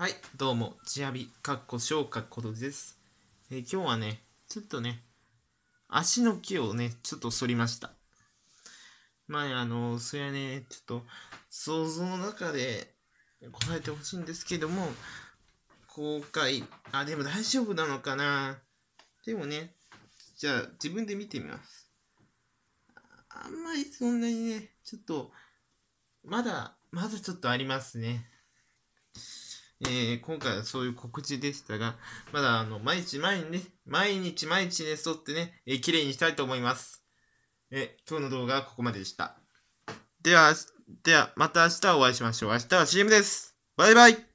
はい、どうも、ちやび、かっこしょうかことです、えー、今日はね、ちょっとね、足の毛をね、ちょっと剃りました。まあ、あの、それはね、ちょっと、想像の中で答えてほしいんですけども、公開、あ、でも大丈夫なのかなでもね、じゃあ自分で見てみます。あんまりそんなにね、ちょっと、まだ、まだちょっとありますね。えー、今回はそういう告知でしたが、まだあの、毎日毎日ね、毎日毎日ね、沿ってね、えー、綺麗にしたいと思います。え今日の動画はここまででした。では、では、また明日お会いしましょう。明日は CM です。バイバイ